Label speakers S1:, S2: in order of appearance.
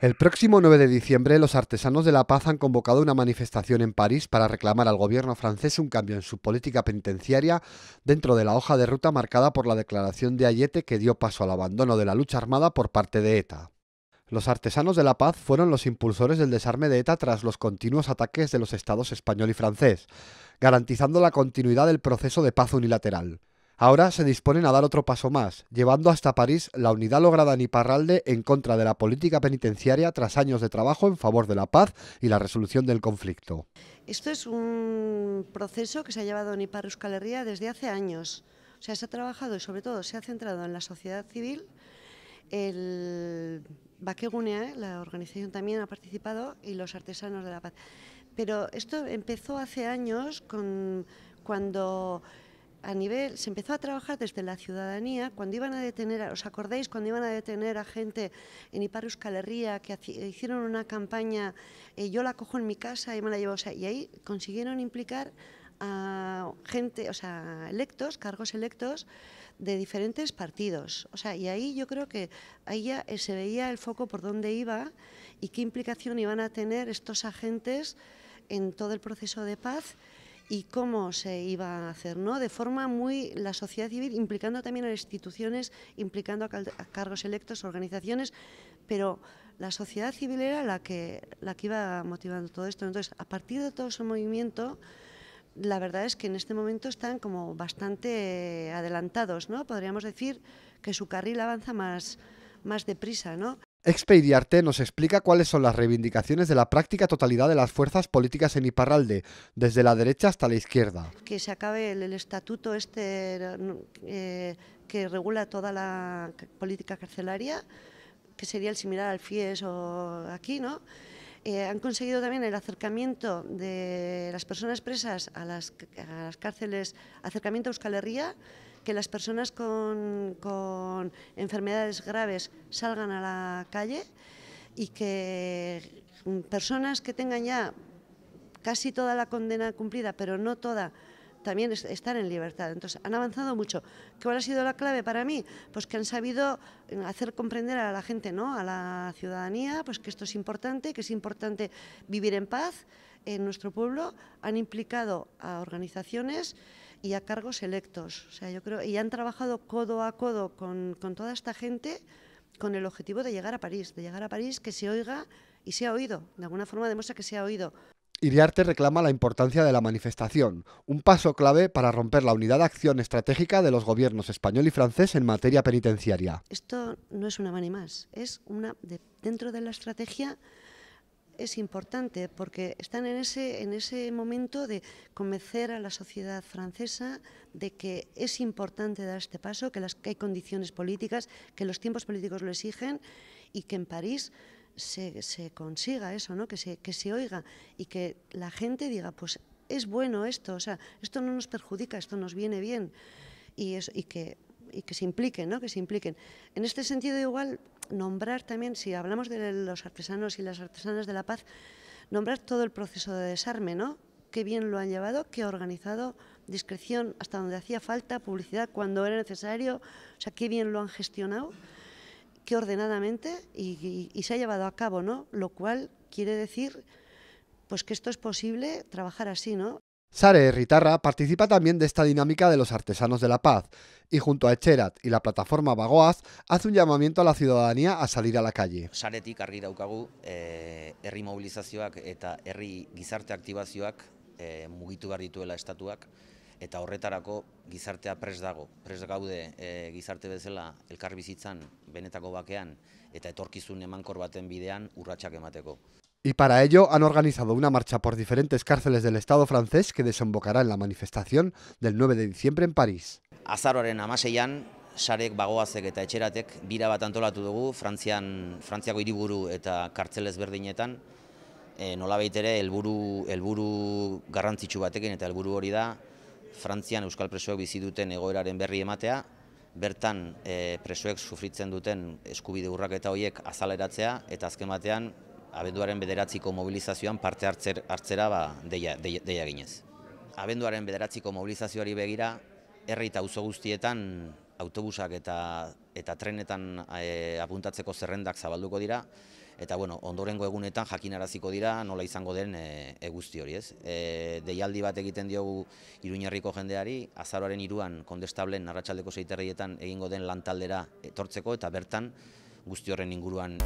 S1: El próximo 9 de diciembre, los artesanos de la paz han convocado una manifestación en París para reclamar al gobierno francés un cambio en su política penitenciaria dentro de la hoja de ruta marcada por la declaración de Ayete que dio paso al abandono de la lucha armada por parte de ETA. Los artesanos de la paz fueron los impulsores del desarme de ETA tras los continuos ataques de los estados español y francés, garantizando la continuidad del proceso de paz unilateral. Ahora se disponen a dar otro paso más, llevando hasta París la unidad lograda en Iparralde en contra de la política penitenciaria tras años de trabajo en favor de la paz y la resolución del conflicto.
S2: Esto es un proceso que se ha llevado en Ipar Euskal Herria desde hace años. O sea, se ha trabajado y sobre todo se ha centrado en la sociedad civil. El Gunea, eh, la organización también ha participado, y los artesanos de la paz. Pero esto empezó hace años con, cuando a nivel, se empezó a trabajar desde la ciudadanía, cuando iban a detener, ¿os acordáis cuando iban a detener a gente en Ipar Euskal que hicieron una campaña, eh, yo la cojo en mi casa y me la llevo, y ahí consiguieron implicar a gente, o sea, electos, cargos electos de diferentes partidos. O sea, y ahí yo creo que ahí ya eh, se veía el foco por dónde iba y qué implicación iban a tener estos agentes en todo el proceso de paz y cómo se iba a hacer, ¿no? De forma muy la sociedad civil, implicando también a las instituciones, implicando a, cargos electos, organizaciones, pero la sociedad civil era la que, la que iba motivando todo esto. Entonces, a partir de todo ese movimiento, la verdad es que en este momento están como bastante adelantados, ¿no? Podríamos decir que su carril avanza más, más deprisa, ¿no?
S1: Expediarte nos explica cuáles son las reivindicaciones de la práctica totalidad de las fuerzas políticas en Iparralde, desde la derecha hasta la izquierda.
S2: Que se acabe el, estatuto este eh, que regula toda la política carcelaria, que sería el similar al FIES o aquí, ¿no? Eh, han conseguido también el acercamiento de las personas presas a las, a las cárceles, acercamiento a Euskal Herria, que las personas con, enfermedades graves salgan a la calle y que personas que tengan ya casi toda la condena cumplida, pero no toda, también están en libertad. Entonces, han avanzado mucho. ¿Cuál ha sido la clave para mí? Pues que han sabido eh, hacer comprender a la gente, ¿no? a la ciudadanía, pues que esto es importante, que es importante vivir en paz en nuestro pueblo. Han implicado a organizaciones y a cargos electos. O sea, yo creo, y han trabajado codo a codo con, con toda esta gente con el objetivo de llegar a París, de llegar a París que se oiga y se ha oído, de alguna forma demuestra que se ha oído.
S1: Iriarte reclama la importancia de la manifestación, un paso clave para romper la unidad de acción estratégica de los gobiernos español y francés en materia penitenciaria.
S2: Esto no es una mani más, es una dentro de la estrategia es importante porque están en ese, en ese momento de convencer a la sociedad francesa de que es importante dar este paso, que, las, que hay condiciones políticas, que los tiempos políticos lo exigen y que en París se, consiga eso, ¿no? que, se, que se oiga y que la gente diga, pues es bueno esto, o sea, esto no nos perjudica, esto nos viene bien. Y, es y que y que se impliquen, ¿no? que se impliquen. En este sentido, igual, nombrar también, si hablamos de los artesanos y las artesanas de la paz, nombrar todo el proceso de desarme, ¿no? Qué bien lo han llevado, qué organizado, discreción hasta donde hacía falta, publicidad cuando era necesario, o sea, qué bien lo han gestionado, qué ordenadamente y, se ha llevado a cabo, ¿no? Lo cual quiere decir pues que esto es posible trabajar así, ¿no?
S1: Sare Ritarra participa también de esta dinámica de los artesanos de la paz, y junto a Etxerat y la plataforma Bagoaz hace un llamamiento a la ciudadanía a salir a la calle.
S3: Saretik argi eh, herri mobilizazioak eta herri gizarte aktibazioak eh, mugitu gar dituela estatuak eta horretarako gizartea pres dago. Pres gaude eh, gizarte bezala elkar bizitzan benetako bakean eta etorkizun emankor baten bidean urratsak emateko.
S1: I para ello han organizado una marcha por diferentes cárceles del Estado francés que desembocará en la manifestación del 9 de diciembre en París
S3: azaroaren amaseian, sarek, bagoazek eta etxeratek bira bat antolatu dugu Frantzian, Frantziako hiriburu eta kartzelez berdinetan e, nolabait ere helburu helburu garrantzitsu batekin eta helburu hori da Frantzian euskal presoek bizi duten egoeraren berri ematea bertan e, presoek sufritzen duten eskubide eta horiek azaleratzea eta azken batean abenduaren bederatziko mobilizazioan parte hartzer, hartzera ba, deia, deia, deia ginez. Abenduaren bederatziko mobilizazioari begira, herri uzo guztietan autobusak eta, eta trenetan eh, apuntatzeko zerrendak zabalduko dira, eta bueno, ondorengo egunetan jakinaraziko dira nola izango den eguzti eh, e hori, ez? E, deialdi bat egiten diogu iruñerriko jendeari, azaroaren iruan kondestablen narratxaldeko zeiterrietan egingo den lantaldera etortzeko eta bertan guzti horren inguruan.